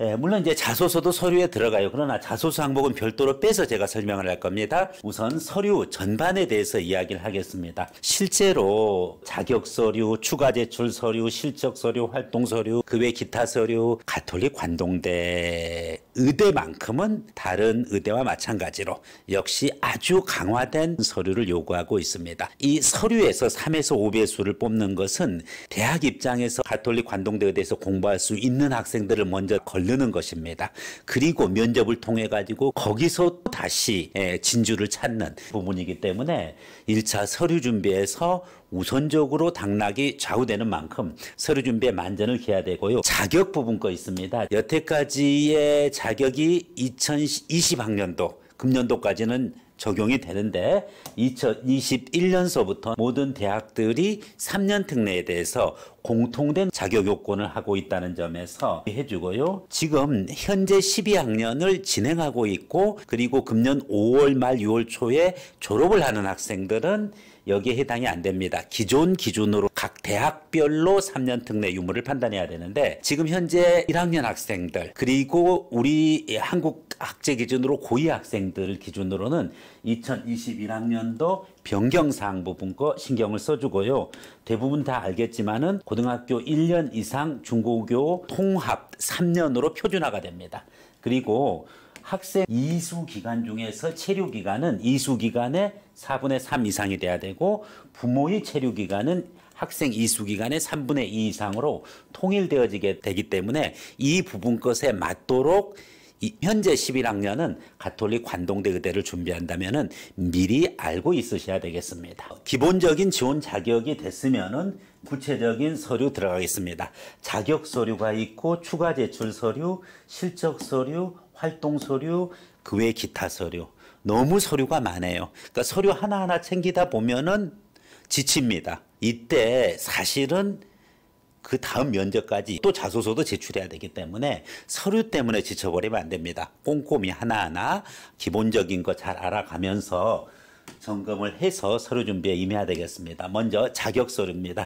예, 물론 이제 자소서도 서류에 들어가요. 그러나 자소서 항목은 별도로 빼서 제가 설명을 할 겁니다. 우선 서류 전반에 대해서 이야기를 하겠습니다. 실제로 자격 서류, 추가 제출 서류, 실적 서류, 활동 서류, 그 외 기타 서류, 가톨릭 관동대 의대만큼은 다른 의대와 마찬가지로 역시 아주 강화된 서류를 요구하고 있습니다. 이 서류에서 3에서 5배수를 뽑는 것은 대학 입장에서 가톨릭 관동대 의대에서 공부할 수 있는 학생들을 먼저 걸 넣는 것입니다. 그리고 면접을 통해 가지고 거기서 다시 예, 진주를 찾는 부분이기 때문에 1차 서류 준비에서 우선적으로 당락이 좌우되는 만큼 서류 준비에 만전을 해야 되고요. 자격 부분 거 있습니다. 여태까지의 자격이 2020학년도 금년도까지는 적용이 되는데 2021년서부터 모든 대학들이 3년 특례에 대해서 공통된 자격 요건을 하고 있다는 점에서 해주고요. 지금 현재 12학년을 진행하고 있고 그리고 금년 5월 말 6월 초에 졸업을 하는 학생들은 여기에 해당이 안 됩니다. 기존 기준으로 각 대학별로 3년 특례 유무를 판단해야 되는데 지금 현재 1학년 학생들 그리고 우리 한국 학제 기준으로 고2 학생들을 기준으로는 2021학년도 변경사항 부분 거 신경을 써주고요. 대부분 다 알겠지만은 고등학교 1년 이상 중고교 통합 3년으로 표준화가 됩니다. 그리고 학생 이수 기간 중에서 체류 기간은 이수 기간의 4분의 3 이상이 돼야 되고 부모의 체류 기간은 학생 이수 기간의 3분의 2 이상으로 통일되어지게 되기 때문에 이 부분 것에 맞도록 현재 11학년은 가톨릭 관동대 의대를 준비한다면은 미리 알고 있으셔야 되겠습니다. 기본적인 지원 자격이 됐으면은 구체적인 서류 들어가겠습니다. 자격 서류가 있고 추가 제출 서류, 실적 서류, 활동 서류, 그 외 기타 서류. 너무 서류가 많아요. 그러니까 서류 하나하나 챙기다 보면은 지칩니다. 이때 사실은 그 다음 면접까지 또 자소서도 제출해야 되기 때문에 서류 때문에 지쳐버리면 안 됩니다. 꼼꼼히 하나하나 기본적인 거 잘 알아가면서 점검을 해서 서류 준비에 임해야 되겠습니다. 먼저 자격 서류입니다.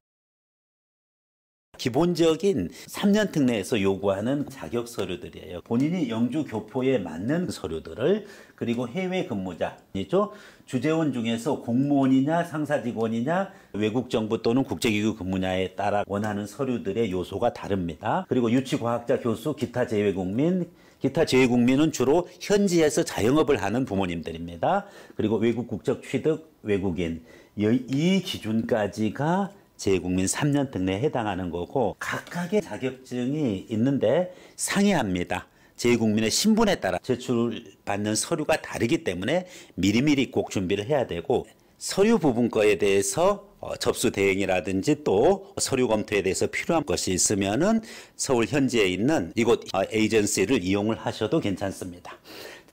기본적인 3년 특례에서 요구하는 자격 서류들이에요. 본인이 영주 교포에 맞는 서류들을 그리고 해외 근무자이죠. 주재원 중에서 공무원이냐 상사직원이냐 외국 정부 또는 국제기구 근무냐에 따라 원하는 서류들의 요소가 다릅니다. 그리고 유치과학자 교수 기타 재외국민 기타 재외국민은 주로 현지에서 자영업을 하는 부모님들입니다. 그리고 외국 국적 취득 외국인 이 기준까지가 제국민 3년 등록에 해당하는 거고 각각의 자격증이 있는데 상이합니다. 제국민의 신분에 따라 제출받는 서류가 다르기 때문에 미리미리 꼭 준비를 해야 되고 서류 부분 거에 대해서 어, 접수 대행이라든지 또 서류 검토에 대해서 필요한 것이 있으면은 서울 현지에 있는 이곳 어, 에이전시를 이용을 하셔도 괜찮습니다.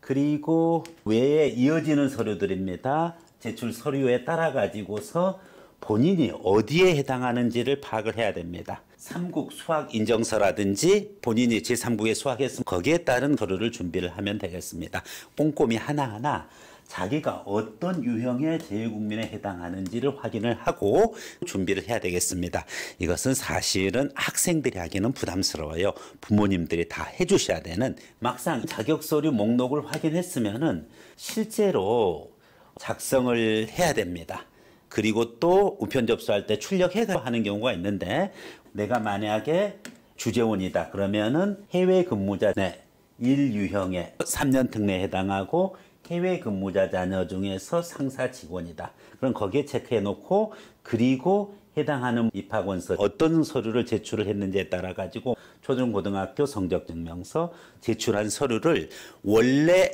그리고 외에 이어지는 서류들입니다. 제출 서류에 따라 가지고서 본인이 어디에 해당하는지를 파악을 해야 됩니다. 3국 수학 인정서라든지 본인이 제3국에 수학했으면 거기에 따른 거류를 준비를 하면 되겠습니다. 꼼꼼히 하나하나 자기가 어떤 유형의 제외국민에 해당하는지를 확인을 하고 준비를 해야 되겠습니다. 이것은 사실은 학생들이 하기는 부담스러워요. 부모님들이 다 해주셔야 되는 막상 자격서류 목록을 확인했으면 실제로 작성을 해야 됩니다. 그리고 또 우편 접수할 때 출력해서 하는 경우가 있는데 내가 만약에 주재원이다 그러면은 해외 근무자 네, 일유형의 3년 특례에 해당하고 해외 근무자 자녀 중에서 상사 직원이다. 그럼 거기에 체크해 놓고 그리고 해당하는 입학원서 어떤 서류를 제출을 했는지에 따라 가지고 초중고등학교 성적증명서 제출한 서류를 원래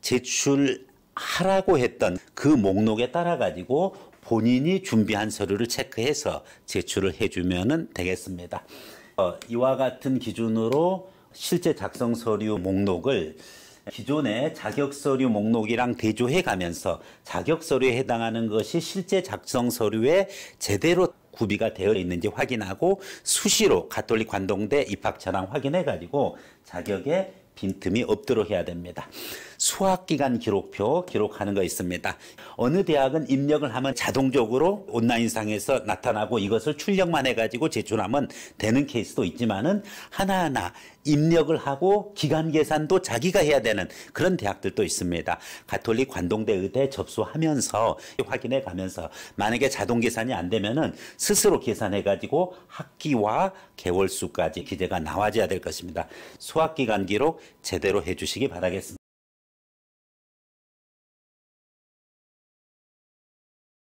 제출하라고 했던 그 목록에 따라 가지고 본인이 준비한 서류를 체크해서 제출을 해주면 되겠습니다. 어, 이와 같은 기준으로 실제 작성 서류 목록을 기존의 자격 서류 목록이랑 대조해 가면서 자격 서류에 해당하는 것이 실제 작성 서류에 제대로 구비가 되어 있는지 확인하고 수시로 가톨릭 관동대 입학 전황 확인해 가지고 자격에 빈틈이 없도록 해야 됩니다. 수학기간 기록표 기록하는 거 있습니다. 어느 대학은 입력을 하면 자동적으로 온라인상에서 나타나고 이것을 출력만 해가지고 제출하면 되는 케이스도 있지만은 하나하나 입력을 하고 기간 계산도 자기가 해야 되는 그런 대학들도 있습니다. 가톨릭 관동대 의대 접수하면서 확인해 가면서 만약에 자동 계산이 안 되면은 스스로 계산해 가지고 학기와 개월 수까지 기재가 나와져야 될 것입니다. 수학 기간 기록 제대로 해 주시기 바라겠습니다.